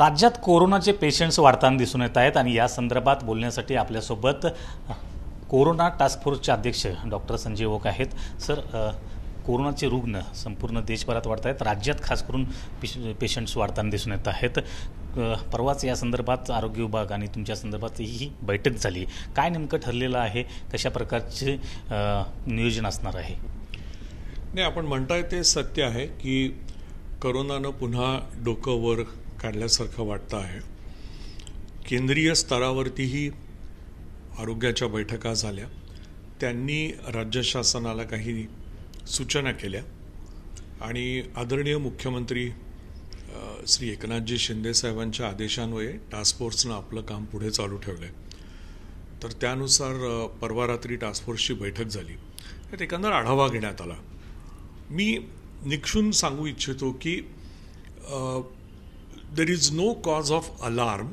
राज्यात कोरोनाचे पेशंट्स वाढताना दिसून येत आहेत आणि या संदर्भात बोलण्यासाठी आपल्यासोबत कोरोना टास्क फोर्सचे अध्यक्ष डॉक्टर संजय ओक आहेत सर कोरोनाचे रुग्ण संपूर्ण देशभरात वाढत आहेत राज्यात खास करून पिश पेशंट्स वाढताना दिसून येत आहेत परवाच या संदर्भात आरोग्य विभाग आणि तुमच्या संदर्भात ही बैठक झाली काय नेमकं ठरलेलं आहे कशा प्रकारचे नियोजन असणार आहे नाही आपण म्हणताय ते सत्य आहे की करोनानं पुन्हा डोकं वर काढल्यासारखं वाटतं आहे केंद्रीय स्तरावरतीही आरोग्याच्या बैठका झाल्या त्यांनी राज्य शासनाला काही सूचना केल्या आणि आदरणीय मुख्यमंत्री श्री एकनाथजी शिंदेसाहेबांच्या आदेशान्वये टास्क फोर्सनं आपलं काम पुढे चालू ठेवलं आहे तर त्यानुसार परवा रात्री टास्क फोर्सची बैठक झाली त्यात एकंदर आढावा घेण्यात आला मी निक्षून सांगू इच्छितो की there is no cause of alarm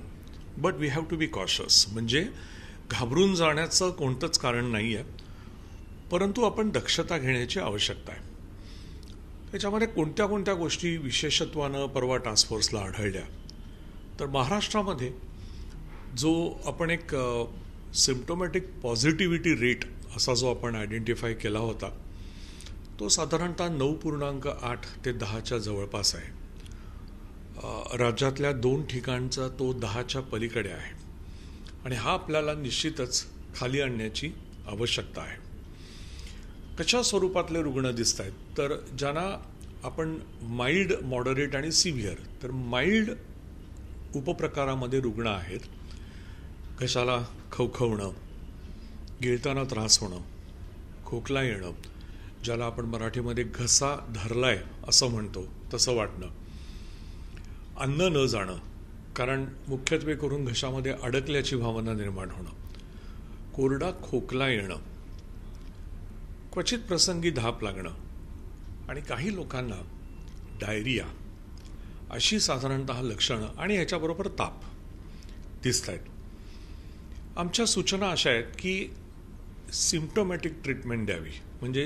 but we have to be cautious म्हणजे घाबरून जाण्याचं कोणतंच कारण नाही आहे परंतु आपण दक्षता घेण्याची आवश्यकता आहे त्याच्यामध्ये कोणत्या कोणत्या गोष्टी विशेषत्वानं परवा टास्क आढळल्या तर महाराष्ट्रामध्ये जो आपण एक सिम्टोमॅटिक पॉझिटिव्हिटी रेट असा जो आपण आयडेंटिफाय केला होता तो साधारणतः नऊ पूर्णांक आठ ते दहाच्या जवळपास आहे राज्यातल्या दोन ठिकाणचा तो दहाच्या पलीकडे आहे आणि हा आपल्याला निश्चितच खाली आणण्याची आवश्यकता आहे कशा स्वरूपातले रुग्ण दिसत आहेत तर ज्यांना आपण माइल्ड मॉडरेट आणि सिव्हिअर तर माइल्ड उपप्रकारामध्ये रुग्ण आहेत घशाला खवखवणं गिळताना त्रास होणं खोकला येणं ज्याला आपण मराठीमध्ये घसा धरलाय असं म्हणतो तसं वाटणं अन्न न जाणं कारण मुख्यत्वे करून घशामध्ये अडकल्याची भावना निर्माण होणं कोरडा खोकला येणं क्वचित प्रसंगी धाप लागणं आणि काही लोकांना डायरिया अशी साधारणत लक्षणं आणि ह्याच्याबरोबर ताप दिसत आहेत आमच्या सूचना अशा आहेत की सिम्टोमॅटिक ट्रीटमेंट द्यावी म्हणजे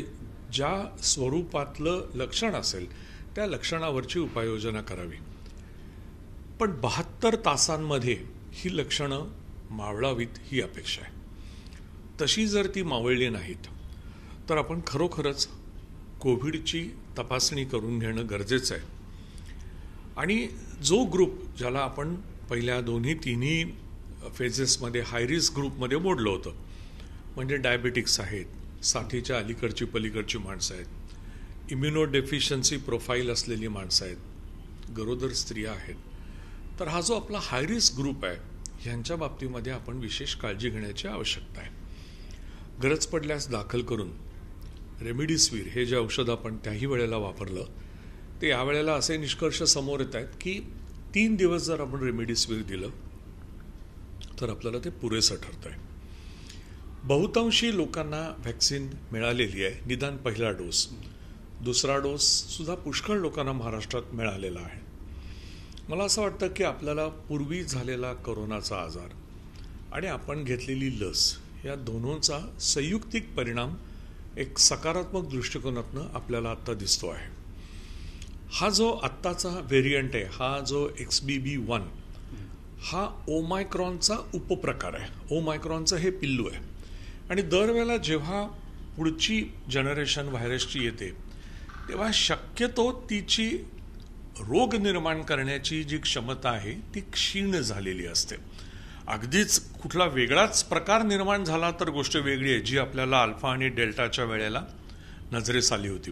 ज्या स्वरूपातलं लक्षण असेल त्या लक्षणावरची उपाययोजना करावी पण बहात्तर तासांमध्ये ही लक्षणं मावळावीत ही अपेक्षा आहे तशी जर ती मावळली नाहीत तर आपण खरोखरच कोविडची तपासणी करून घेणं गरजेचं आहे आणि जो ग्रुप ज्याला आपण पहिल्या दोन्ही तिन्ही फेजेसमध्ये हाय रिस्क ग्रुपमध्ये मोडलं होतं म्हणजे डायबेटिक्स आहेत साथीच्या अलीकडची पलीकडची माणसं आहेत इम्युनो डेफिशियन्सी प्रोफाईल असलेली माणसं आहेत गरोदर स्त्रिया आहेत तर हा जो आपला हाय ग्रुप आहे ह्यांच्या बाबतीमध्ये आपण विशेष काळजी घेण्याची आवश्यकता आहे गरज पडल्यास दाखल करून रेमिडिसिवीर हे जे औषध आपण त्याही वेळेला वापरलं ते यावेळेला असे निष्कर्ष समोर येत आहेत की तीन दिवस जर आपण रेमिडिसिवीर दिलं तर आपल्याला ते पुरेसं ठरतं आहे बहुतांशी लोकांना व्हॅक्सिन मिळालेली आहे निदान पहिला डोस दुसरा डोससुद्धा पुष्कळ लोकांना महाराष्ट्रात मिळालेला आहे मला असं वाटतं की आपल्याला पूर्वी झालेला करोनाचा आजार आणि आपण घेतलेली लस या दोनोंचा संयुक्तिक परिणाम एक सकारात्मक दृष्टिकोनातनं आपल्याला आत्ता दिसतो आहे हा जो आत्ताचा व्हेरियंट आहे हा जो एक्स बी बी वन हा ओमायक्रॉनचा उपप्रकार आहे ओमायक्रॉनचं हे पिल्लू आहे आणि दरवेळेला जेव्हा पुढची जनरेशन व्हायरसची येते तेव्हा शक्यतो तिची रोग निर्माण करण्याची जी क्षमता आहे ती क्षीण झालेली असते अगदीच कुठला वेगळाच प्रकार निर्माण झाला तर गोष्ट वेगळी आहे जी आपल्याला अल्फा आणि डेल्टाच्या वेळेला नजरेस आली होती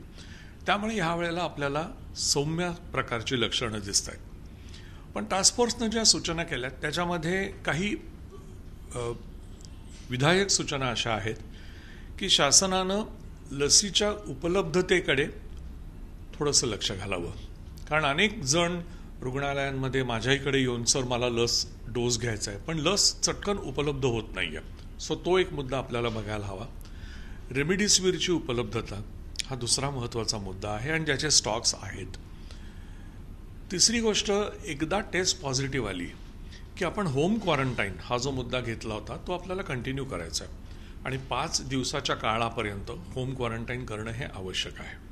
त्यामुळे ह्या वेळेला आपल्याला सौम्य प्रकारची लक्षणं दिसत आहेत पण टास्क फोर्सनं ज्या सूचना केल्या त्याच्यामध्ये काही विधायक सूचना अशा आहेत की शासनानं लसीच्या उपलब्धतेकडे थोडंसं लक्ष घालावं कारण अनेक जण रुग्णालयांमध्ये माझ्याहीकडे येऊन सर मला लस डोस घ्यायचा आहे पण लस चटकन उपलब्ध होत नाही आहे सो तो एक मुद्दा आपल्याला बघायला हवा रेमडिसिवीरची उपलब्धता हा दुसरा महत्त्वाचा मुद्दा आहे आणि ज्याचे स्टॉक्स आहेत तिसरी गोष्ट एकदा टेस्ट पॉझिटिव्ह आली की आपण होम क्वारंटाईन हा जो मुद्दा घेतला होता तो आपल्याला कंटिन्यू करायचा आहे आणि पाच दिवसाच्या काळापर्यंत होम क्वारंटाईन करणं हे आवश्यक आहे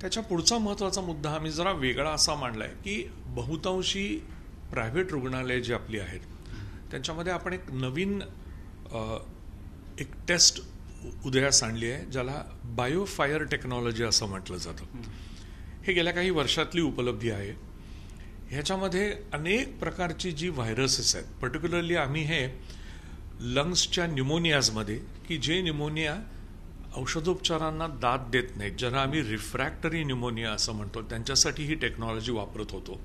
त्याच्या पुढचा महत्त्वाचा मुद्दा आम्ही जरा वेगळा असा मांडला आहे की बहुतांशी प्रायव्हेट रुग्णालय जी आपली आहेत त्यांच्यामध्ये आपण एक नवीन एक टेस्ट उदयास आणली आहे ज्याला बायोफायर टेक्नॉलॉजी असं म्हटलं जातं हे गेल्या काही वर्षातली उपलब्धी आहे ह्याच्यामध्ये अनेक प्रकारची जी व्हायरसेस आहेत पर्टिक्युलरली आम्ही हे लंग्सच्या न्युमोनियाजमध्ये की जे न्युमोनिया औषधोपचारांना दाद देत नाहीत ज्यांना आम्ही रिफ्रॅक्टरी न्युमोनिया असं म्हणतो त्यांच्यासाठी ही टेक्नॉलॉजी वापरत होतो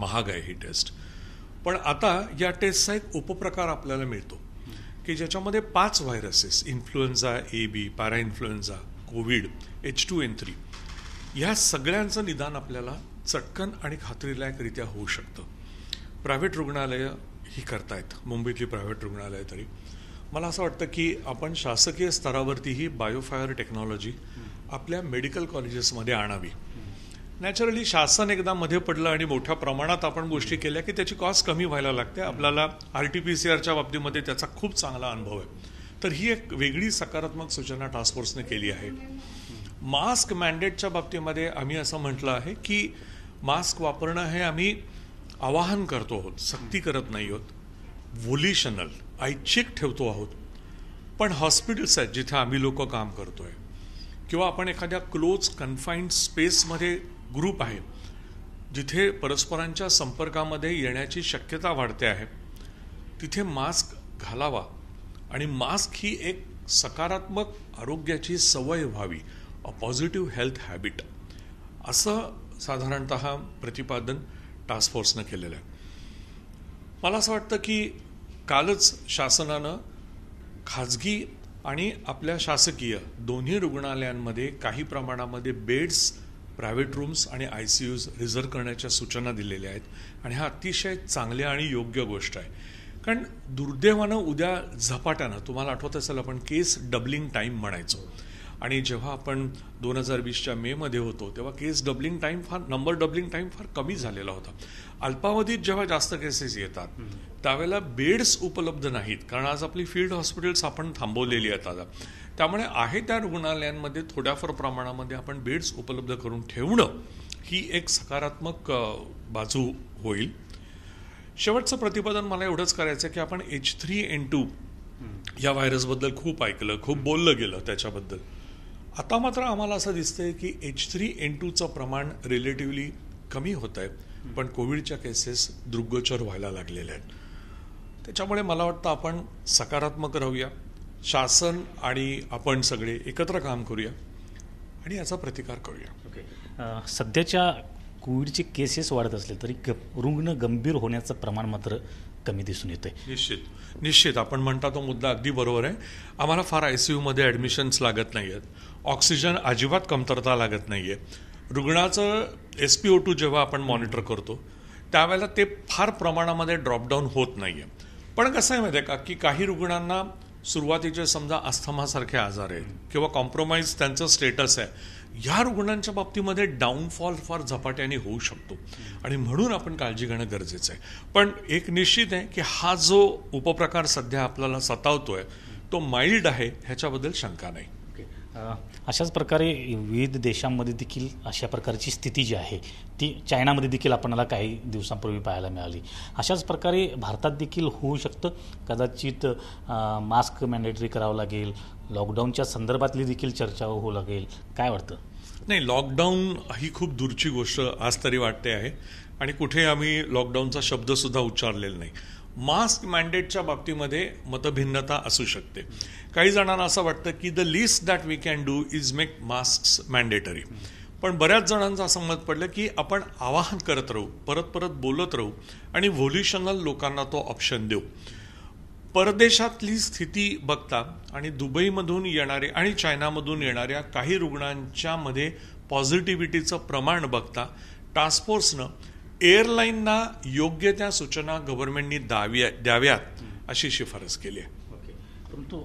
महाग आहे ही टेस्ट पण आता या टेस्टचा एक उपप्रकार आपल्याला मिळतो की ज्याच्यामध्ये पाच viruses influenza A B parainfluenza covid H two N three ह्या सगळ्यांचं निदान आपल्याला चटकन आणि खात्रीलायकरित्या होऊ शकतं प्रायव्हेट रुग्णालयं ही करतायत मुंबईतली प्रायव्हेट रुग्णालयं तरी मला असं वाटतं की आपण शासकीय स्तरावरती ही बायोफायर टेक्नॉलॉजी आपल्या मेडिकल कॉलेजेसमध्ये आणावी नॅचरली शासन एकदा मध्ये पडलं आणि मोठ्या प्रमाणात आपण गोष्टी केल्या की त्याची कॉस्ट कमी व्हायला लागते आपल्याला आर टी पी सी आरच्या बाबतीमध्ये त्याचा खूप चांगला अनुभव आहे तर ही एक वेगळी सकारात्मक सूचना टास्क फोर्सने केली आहे मास्क मॅन्डेटच्या बाबतीमध्ये आम्ही असं म्हटलं आहे की मास्क वापरणं हे आम्ही आवाहन करतो आहोत सक्ती करत नाही आहोत व्होल्युशनल ऐच्छिक ठेवतो आहोत पण हॉस्पिटल्स आहेत जिथे आम्ही लोक काम करतो आहे किंवा आपण एखाद्या क्लोज कन्फाईंड स्पेसमध्ये ग्रुप आहे जिथे परस्परांच्या संपर्कामध्ये येण्याची शक्यता वाढते आहे तिथे मास्क घालावा आणि मास्क ही एक सकारात्मक आरोग्याची सवय व्हावी अ पॉझिटिव्ह हेल्थ हॅबिट असं साधारणत प्रतिपादन टास्क फोर्सनं केलेलं आहे मला असं वाटतं की कालच शासनानं खाजगी आणि आपल्या शासकीय दोन्ही रुग्णालयांमध्ये काही प्रमाणामध्ये बेड्स प्रायव्हेट रूम्स आणि आय सी यूज रिझर्व्ह करण्याच्या सूचना दिलेल्या आहेत आणि हा अतिशय चांगल्या आणि योग्य गोष्ट आहे कारण दुर्दैवानं उद्या झपाट्यानं तुम्हाला आठवत असेल आपण केस डबलिंग टाईम म्हणायचो आणि जेव्हा आपण दोन हजार वीसच्या मेमध्ये होतो तेव्हा केस डबलिंग टाईम फार नंबर डबलिंग टाईम फार कमी झालेला होता अल्पावधीत जेव्हा जास्त केसेस येतात त्यावेळेला बेड्स उपलब्ध नाहीत कारण आज आपली फील्ड हॉस्पिटल्स आपण थांबवलेली आहेत आता त्यामुळे आहे त्या रुग्णालयांमध्ये थोड्याफार प्रमाणामध्ये आपण बेड्स उपलब्ध करून ठेवणं ही एक सकारात्मक बाजू होईल शेवटचं प्रतिपादन मला एवढंच करायचं की आपण एच थ्री एन टू या व्हायरसबद्दल खूप ऐकलं खूप बोललं गेलं त्याच्याबद्दल आता मात्र आम्हाला असं दिसतंय की एच थ्री एन टूचं प्रमाण रिलेटिव्हली कमी होत आहे पण कोविडच्या केसेस दृग्गोचर व्हायला लागलेल्या आहेत त्याच्यामुळे मला वाटतं आपण सकारात्मक राहूया शासन आणि आपण सगळे एकत्र काम करूया आणि याचा प्रतिकार करूया ओके okay. सध्याच्या कोविडचे केसेस वाढत असले तरी ग रुग्ण गंभीर होण्याचं प्रमाण मात्र कमी दिसून येतं निश्चित निश्चित आपण म्हणता तो मुद्दा अगदी बरोबर आहे आम्हाला फार आय सी यूमध्ये ॲडमिशन्स लागत नाही आहेत ऑक्सिजन अजिबात कमतरता लागत नाही आहे रुग्णाचं एस पी ओ टू जेव्हा आपण मॉनिटर करतो त्यावेळेला ते फार प्रमाणामध्ये ड्रॉपडाऊन होत नाही आहे पण कसं आहे माहिती आहे का की काही रुग्णांना सुरुवातीचे समजा अस्थमासारखे आजार आहेत किंवा कॉम्प्रोमाइज त्यांचं स्टेटस आहे ह्या रुग्णांच्या बाबतीमध्ये डाऊनफॉल फार झपाट्याने होऊ शकतो आणि म्हणून आपण काळजी घेणं गरजेचं आहे पण एक निश्चित आहे की हा जो उपप्रकार सध्या आपल्याला सतावतोय तो माइल्ड आहे ह्याच्याबद्दल शंका नाही अशाच प्रकारे विविध देशांमध्ये देखील अशा प्रकारची स्थिती जी आहे ती चायनामध्ये देखील आपणाला काही दिवसांपूर्वी पाहायला मिळाली अशाच प्रकारे भारतात देखील होऊ शकतं कदाचित मास्क मॅन्डेटरी करावं लागेल लॉकडाऊनच्या संदर्भातली देखील चर्चा होऊ लागेल काय वाटतं नाही लॉकडाऊन ही खूप दूरची गोष्ट आज तरी वाटते आहे आणि कुठे आम्ही लॉकडाऊनचा शब्दसुद्धा उच्चारलेला नाही मास्क मॅन्डेटच्या बाबतीमध्ये मतभिन्नता असू शकते काही जणांना असं वाटतं की the least that we can do is make mask mandatory पण बऱ्याच जणांचं असं मत पडलं की आपण आवाहन करत राहू परत परत बोलत राहू आणि व्होल्युशनल लोकांना तो ऑप्शन देऊ परदेशातली स्थिती बघता आणि दुबईमधून येणारे आणि चायनामधून येणाऱ्या काही रुग्णांच्यामध्ये पॉझिटिव्हिटीचं प्रमाण बघता टास्क फोर्सनं एअरलाईनना योग्य त्या सूचना गव्हर्नमेंटनी दाव्या द्याव्यात अशी शिफारस केली आहे परंतु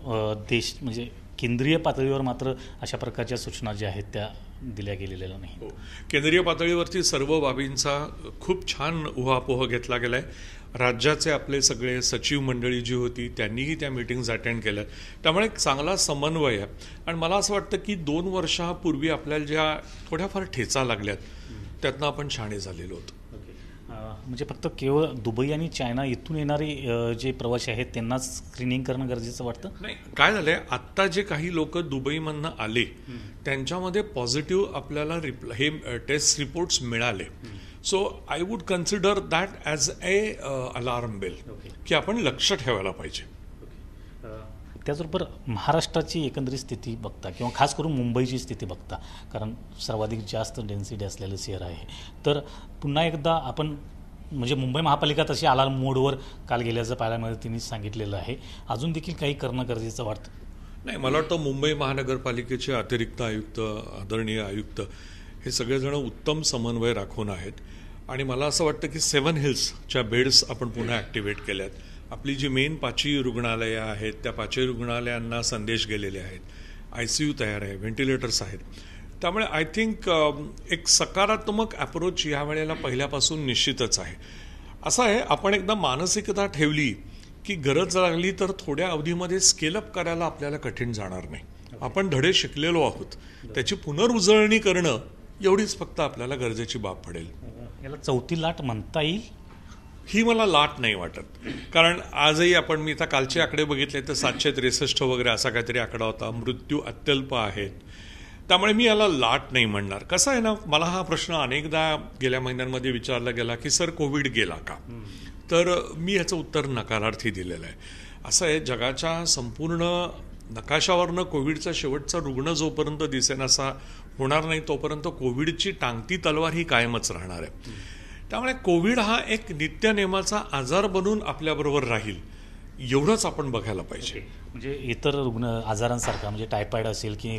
देश म्हणजे केंद्रीय पातळीवर मात्र अशा प्रकारच्या सूचना ज्या आहेत त्या दिल्या गेलेल्या नाही हो. केंद्रीय पातळीवरती सर्व बाबींचा खूप छान उहापोह घेतला गेला आहे राज्याचे आपले सगळे सचिव मंडळी जी होती त्यांनीही त्या मिटिंग्ज अटेंड केल्या त्यामुळे एक चांगला समन्वय आहे आणि मला असं वाटतं की दोन वर्षापूर्वी आपल्याला ज्या थोड्याफार ठेचा लागल्यात त्यातनं आपण शाणे झालेलो होतो म्हणजे फक्त केवळ दुबई आणि चायना इथून येणारे जे प्रवासी आहेत त्यांनाच स्क्रीनिंग करणं गरजेचं वाटतं नाही काय झालंय आत्ता जे काही लोक दुबईमधनं आले त्यांच्यामध्ये पॉझिटिव्ह आपल्याला रिप हे टेस्ट रिपोर्ट्स मिळाले so I would consider that as a alarm bell की आपण लक्ष ठेवायला पाहिजे त्याचबरोबर महाराष्ट्राची एकंदरीत स्थिती बघता किंवा खास करून मुंबईची स्थिती बघता कारण सर्वाधिक जास्त डेन्सिटी असलेलं शहर आहे तर पुन्हा एकदा आपण म्हणजे मुंबई महापालिका तशी आलाल मोडवर काल गेल्याचं पाहायला तिने सांगितलेलं आहे अजून देखील काही करणं गरजेचं वाटतं नाही मला वाटतं मुंबई महानगरपालिकेचे अतिरिक्त आयुक्त आदरणीय आयुक्त हे सगळेजण उत्तम समन्वय राखून आहेत आणि मला असं वाटतं की सेवन हिल्सच्या बेड्स आपण पुन्हा ॲक्टिवेट केल्यात आपली जी मेन पाचवी रुग्णालयं आहेत त्या पाचवी रुग्णालयांना संदेश गेलेले आहेत आय सी यू तयार आहे व्हेंटिलेटर्स आहेत त्यामुळे आय थिंक um, एक सकारात्मक ॲप्रोच या वेळेला पहिल्यापासून निश्चितच आहे असं आहे आपण एकदा मानसिकता ठेवली की गरज लागली तर थोड्या अवधीमध्ये स्केलअप करायला आपल्याला कठीण जाणार नाही आपण धडे शिकलेलो आहोत त्याची पुनरुजळणी करणं एवढीच फक्त आपल्याला गरजेची बाब पडेल याला चौथी लाट म्हणता येईल ही मला लाट नाही वाटत कारण आजही आपण मी आता कालचे आकडे बघितले तर सातशे त्रेसष्ट वगैरे असा काहीतरी आकडा होता मृत्यू अत्यल्प आहेत त्यामुळे मी याला लाट नाही म्हणणार कसं आहे ना मला हा प्रश्न अनेकदा गेल्या महिन्यांमध्ये विचारला गेला की सर कोविड गेला का तर मी ह्याचं उत्तर नकारार्थी दिलेलं आहे असं आहे जगाच्या संपूर्ण नकाशावरनं कोविडचा शेवटचा रुग्ण जोपर्यंत दिसेन असा होणार नाही तोपर्यंत कोविडची टांगती तलवार ही कायमच राहणार आहे त्यामुळे कोविड हा एक नित्यनेमाचा आजार बनून आपल्याबरोबर राहील एवढंच आपण बघायला पाहिजे म्हणजे इतर रुग्ण आजारांसारखा म्हणजे टायफॉइड असेल की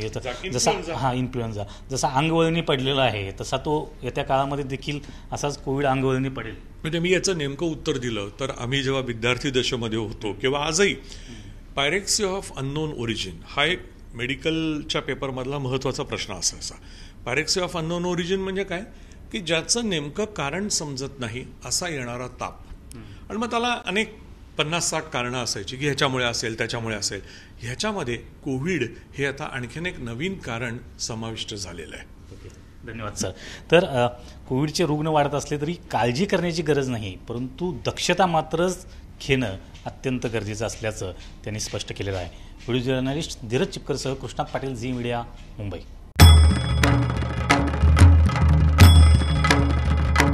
जसा हा इन्फ्लुएन्झा जसा अंगवळणी पडलेला आहे तसा तो येत्या काळामध्ये देखील असाच कोविड अंगवळणी पडेल म्हणजे मी याचं नेमकं उत्तर दिलं तर आम्ही जेव्हा विद्यार्थी दशेमध्ये होतो किंवा आजही पायरेक्सी ऑफ अननोन ओरिजिन हा एक मेडिकलच्या पेपरमधला महत्त्वाचा प्रश्न असायचा पायरेक्सी ऑफ अननोन ओरिजिन म्हणजे काय की ज्याचं नेमकं कारण समजत नाही असा येणारा ताप आणि मग त्याला अनेक पन्नास साठ कारणं असायची की ह्याच्यामुळे असेल त्याच्यामुळे असेल ह्याच्यामध्ये कोविड हे आता आणखीन एक नवीन कारण समाविष्ट झालेलं आहे धन्यवाद सर तर कोविडचे रुग्ण वाढत असले तरी काळजी करण्याची गरज नाही परंतु दक्षता मात्रच घेणं अत्यंत गरजेचं असल्याचं त्यांनी स्पष्ट केलेलं आहे व्हिडिओ जर्नलिस्ट धीरज चिपकरसह कृष्णा पाटील झी मीडिया मुंबई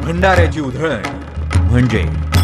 भंडाऱ्याची उधळण म्हणजे